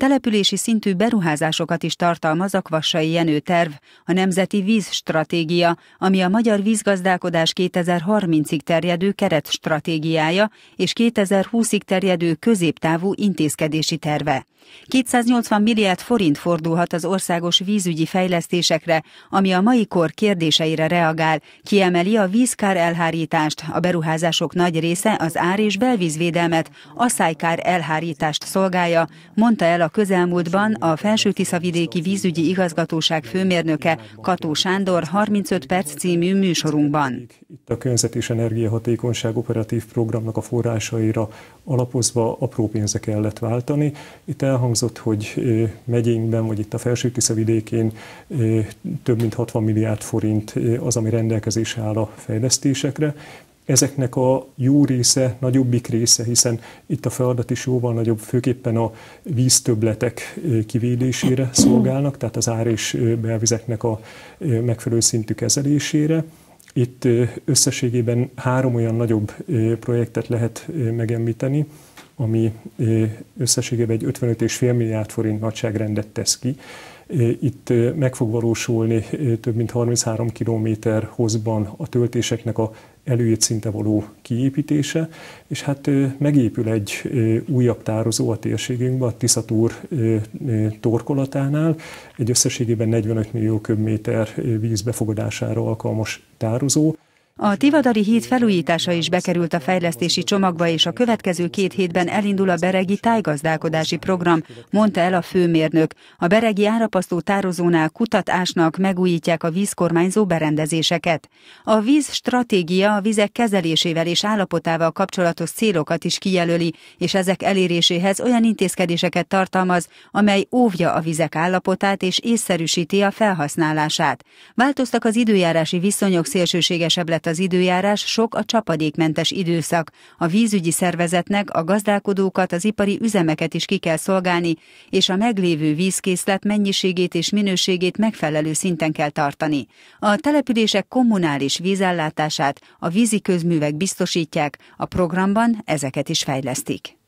Települési szintű beruházásokat is tartalmaz a Kvassai Jenő terv, a Nemzeti Vízstratégia, ami a magyar vízgazdálkodás 2030-ig terjedő keretstratégiája és 2020-ig terjedő középtávú intézkedési terve. 280 milliárd forint fordulhat az országos vízügyi fejlesztésekre, ami a mai kor kérdéseire reagál, kiemeli a vízkár elhárítást, a beruházások nagy része az ár- és belvízvédelmet, a szájkár elhárítást szolgálja, mondta el a közelmúltban a Felső Tiszavidéki Vízügyi Igazgatóság főmérnöke Kató Sándor 35 perc című műsorunkban. Itt a környezet és energiahatékonyság operatív programnak a forrásaira alapozva apró pénze kellett váltani. Itt elhangzott, hogy megyénkben, vagy itt a Felső Tiszavidékén több mint 60 milliárd forint az, ami rendelkezésre áll a fejlesztésekre ezeknek a jó része, nagyobbik része, hiszen itt a feladat is jóval nagyobb, főképpen a víztöbletek kivédésére szolgálnak, tehát az ár és belvizeknek a megfelelő szintű kezelésére. Itt összességében három olyan nagyobb projektet lehet megemlíteni, ami összességében egy 55,5 milliárd forint nagyságrendet tesz ki. Itt meg fog valósulni több mint 33 km hozban a töltéseknek a előét szinte való kiépítése, és hát megépül egy újabb tározó a térségünkben, a Tiszatúr torkolatánál, egy összességében 45 millió köbméter vízbefogadására alkalmas tározó. A Tivadari híd felújítása is bekerült a fejlesztési csomagba, és a következő két hétben elindul a Beregi tájgazdálkodási program, mondta el a főmérnök. A Beregi árapasztó tározónál kutatásnak megújítják a vízkormányzó berendezéseket. A víz stratégia a vizek kezelésével és állapotával kapcsolatos célokat is kijelöli, és ezek eléréséhez olyan intézkedéseket tartalmaz, amely óvja a vizek állapotát és észszerűsíti a felhasználását. Változtak az időjárási viszonyok, szélsőségesebb lett az időjárás sok a csapadékmentes időszak. A vízügyi szervezetnek a gazdálkodókat, az ipari üzemeket is ki kell szolgálni, és a meglévő vízkészlet mennyiségét és minőségét megfelelő szinten kell tartani. A települések kommunális vízellátását a vízi közművek biztosítják, a programban ezeket is fejlesztik.